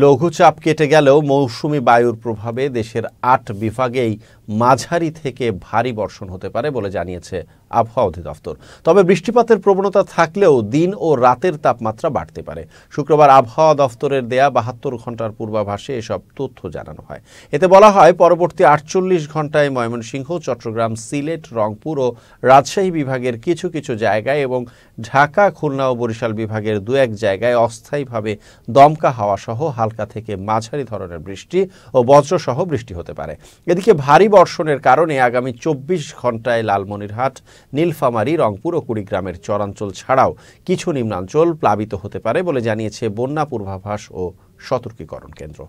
লঘুচাপ কেটে গেলেও মৌসুমি বায়ুর প্রভাবে দেশের আট বিভাগেই মাঝারি থেকে ভারী বর্ষণ হতে পারে বলে জানিয়েছে আবহাওয়া অধিদপ্তর তবে বৃষ্টিপাতের প্রবণতা থাকলেও দিন ও রাতের তাপমাত্রা বাড়তে পারে শুক্রবার আবহাওয়া দফতরের দেয়া বাহাত্তর ঘন্টার পূর্বাভাসে এসব তথ্য জানানো হয় এতে বলা হয় পরবর্তী আটচল্লিশ ঘন্টায় ময়মনসিংহ চট্টগ্রাম সিলেট রংপুর ও রাজশাহী বিভাগের কিছু কিছু জায়গায় এবং ঢাকা খুলনা ও বরিশাল বিভাগের দু এক জায়গায় অস্থায়ীভাবে দমকা হাওয়াসহ হালকা থেকে মাঝারি ধরনের বৃষ্টি ও বজ্রসহ বৃষ্টি হতে পারে এদিকে ভারী বর্ষণের কারণে আগামী চব্বিশ ঘন্টায় লালমনিরহাট নীলফামারী রংপুর ও কুড়িগ্রামের চরাঞ্চল ছাড়াও কিছু নিম্নাঞ্চল প্লাবিত হতে পারে বলে জানিয়েছে বন্যা পূর্বাভাস ও সতর্কীকরণ কেন্দ্র